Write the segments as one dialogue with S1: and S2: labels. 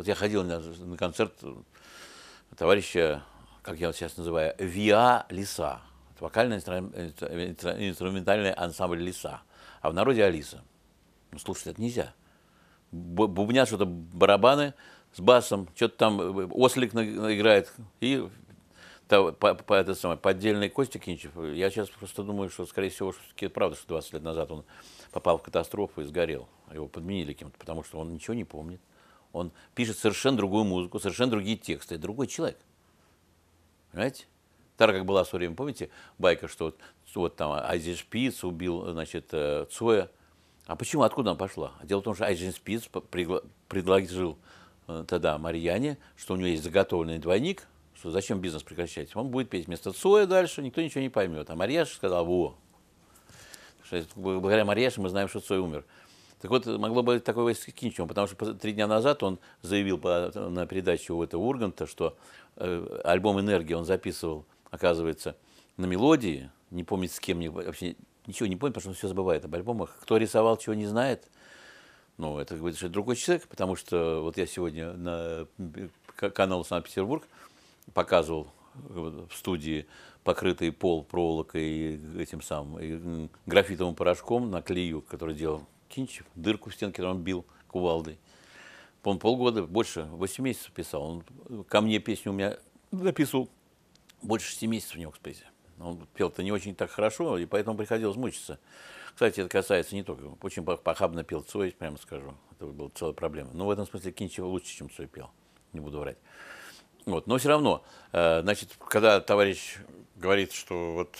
S1: Вот я ходил на, на концерт товарища, как я его сейчас называю, Виа Лиса. Это вокальный инструментальный ансамбль Лиса. А в народе Алиса. Ну, слушать это нельзя. Бубнят что-то барабаны с басом, что-то там э, ослик играет, и по, по, это самое, поддельный Костя Кинчев, я сейчас просто думаю, что, скорее всего, все-таки правда, что 20 лет назад он попал в катастрофу и сгорел. Его подменили кем-то, потому что он ничего не помнит он пишет совершенно другую музыку, совершенно другие тексты, другой человек. Понимаете? Так как была в свое время, помните, байка, что вот, вот там Айзен Шпиц убил, значит, э, Цоя. А почему, откуда она пошла? Дело в том, что Айзен Шпиц предложил э, тогда Марьяне, что у него есть заготовленный двойник, что зачем бизнес прекращать? Он будет петь вместо Цоя дальше, никто ничего не поймет. А Марьяш сказал, во. Что, благодаря Марьяше мы знаем, что Цой умер. Так вот, могло быть такое войско Кинчевым, потому что три дня назад он заявил по, на передаче у этого Урганта, что э, альбом «Энергия» он записывал, оказывается, на мелодии, не помнит с кем, не, вообще ничего не помнит, потому что он все забывает об альбомах. Кто рисовал, чего не знает, ну, это говорит, что другой человек, потому что вот я сегодня на канал Санкт-Петербург показывал э, в студии покрытый пол проволокой и этим самым и графитовым порошком на клею, который делал Кинчев, дырку в стенке там бил кувалдой. Он полгода, больше 8 месяцев писал. Он ко мне песню у меня записывал больше 6 месяцев у него йорк спейсе Он пел-то не очень так хорошо, и поэтому приходилось мучиться. Кстати, это касается не только... Очень похабно пел Цой, прямо скажу. Это была целая проблема. Но ну, в этом смысле Кинчев лучше, чем Цой пел. Не буду врать. Вот. Но все равно, э, значит, когда товарищ говорит, что вот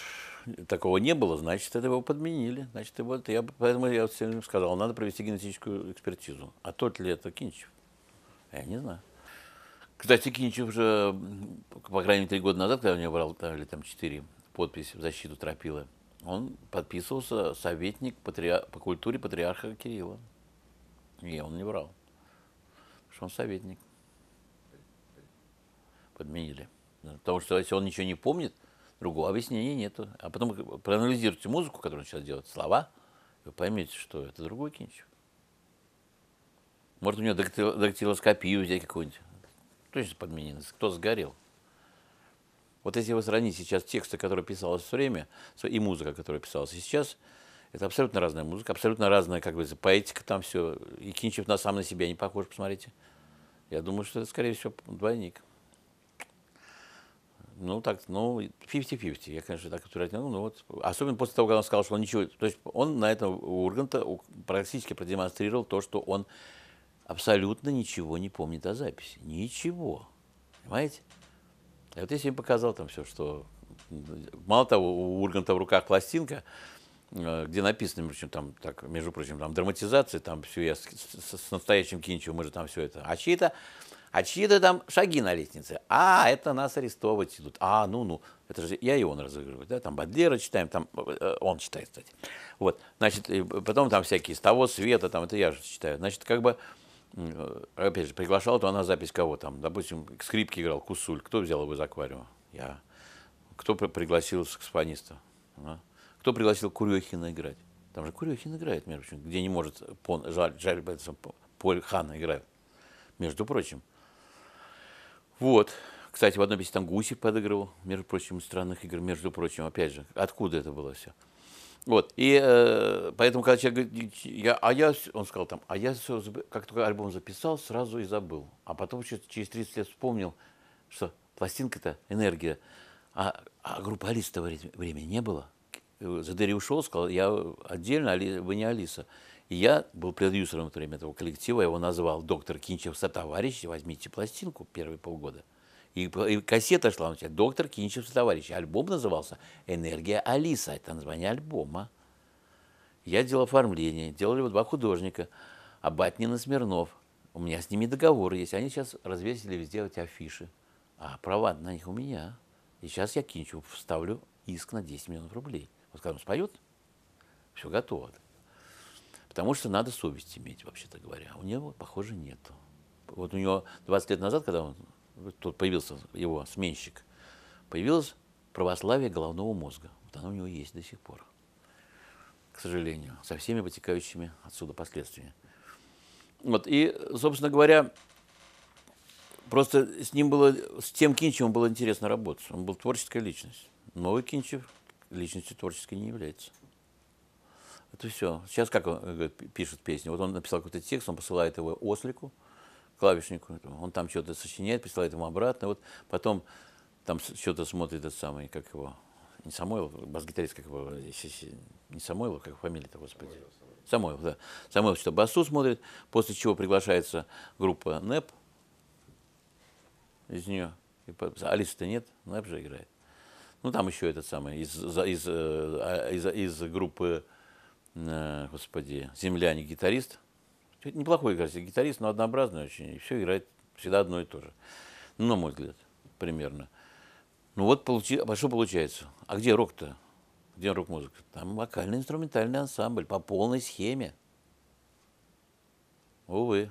S1: такого не было, значит, это его подменили. Значит, его, это я, поэтому я вот всем сказал, надо провести генетическую экспертизу. А тот ли это Кинчев? Я не знаю. Кстати, Кинчев уже, по крайней мере, три года назад, когда у него брал там, или там четыре подписи в защиту Тропилы, он подписывался советник патриар... по культуре патриарха Кирилла. И он не врал, Потому что он советник. Подменили. Потому что если он ничего не помнит, Другого объяснения нету. А потом проанализируйте музыку, которую он сейчас делает, слова, и вы поймете, что это другой кинчик. Может, у него дактилоскопию взять какую-нибудь. Точно подменено. Кто сгорел? Вот если вы сравните сейчас тексты, которые писалось все время, и музыка, которая писалась сейчас, это абсолютно разная музыка, абсолютно разная, как говорится, поэтика там все. И Кинчев на сам на себя не похож, посмотрите. Я думаю, что это, скорее всего, двойник. Ну, так, ну, 50-50. Я, конечно, так это ну, ну вот. Особенно после того, когда он сказал, что он ничего... То есть он на этом Урганта практически продемонстрировал то, что он абсолютно ничего не помнит о записи. Ничего. Понимаете? И а вот я сегодня показал там все, что... Мало того, у Урганта в руках пластинка, э, где написано, между прочим, там, так, между прочим, там драматизация, там все я с, с, с настоящим Кинчевым, мы же там все это. А чьи-то а чьи-то там шаги на лестнице. А, это нас арестовывать идут. А, ну-ну. Это же я и он разыгрываю. Да? Там Бадлера читаем, там э, э, он читает, кстати. Вот. Значит, потом там всякие с того света, там это я же читаю. Значит, как бы опять же, приглашал, то она запись кого там. Допустим, скрипки играл Кусуль. Кто взял его из аквариума? Я. Кто пригласил саксофониста? А? Кто пригласил Курехина играть? Там же Курехин играет, между прочим, где не может Пон, жаль, жаль, Поль Хана играет. Между прочим. Вот. Кстати, в одной песне там гуси подыгрывал, между прочим, странных игр, между прочим, опять же, откуда это было все? Вот, и э, поэтому, когда человек говорит, я, а я, он сказал там, а я все, как только альбом записал, сразу и забыл. А потом через, через 30 лет вспомнил, что пластинка-то, энергия, а, а группа в это время не было. Э, Задери ушел, сказал, я отдельно, Али, вы не Алиса. И я был продюсером в то время этого коллектива, я его назвал «Доктор Кинчев сотоварищ», возьмите пластинку первые полгода. И, и кассета шла, он сказал, «Доктор Кинчев сотоварищ». Альбом назывался «Энергия Алиса», это название альбома. Я делал оформление, делали его два художника, Абатнин и Смирнов. У меня с ними договоры есть, они сейчас развесили везде эти афиши. А права на них у меня. И сейчас я Кинчеву вставлю иск на 10 миллионов рублей. Вот когда он споет, все готово. Потому что надо совесть иметь, вообще-то говоря. А у него, похоже, нету. Вот у него 20 лет назад, когда он, тут появился его сменщик, появилось православие головного мозга. Вот оно у него есть до сих пор. К сожалению, со всеми вытекающими отсюда последствиями. Вот, и, собственно говоря, просто с ним было, с тем Кинчевым было интересно работать. Он был творческая личность. Новый Кинчев – личностью творческой не является. Это все. Сейчас как он э, говорит, э, пишет песни. Вот он написал какой-то текст, он посылает его Ослику, клавишнику, он там что-то сочиняет, присылает ему обратно, вот потом там что-то смотрит этот самый, как его, не Самойлов, бас-гитарист, как его, не Самойлов, как фамилия-то, господи. Самойлов, да. Самойлов что басу смотрит, после чего приглашается группа НЭП из нее. Алиса то нет, НЭП же играет. Ну, там еще этот самый, из, из, э, а, из, из группы, э, господи, «Земляне» гитарист. Неплохой кажется гитарист, но однообразный очень. И все играет всегда одно и то же. Ну, на мой взгляд, примерно. Ну вот, получи... а что получается? А где рок-то? Где рок-музыка? Там вокально-инструментальный ансамбль по полной схеме. Увы.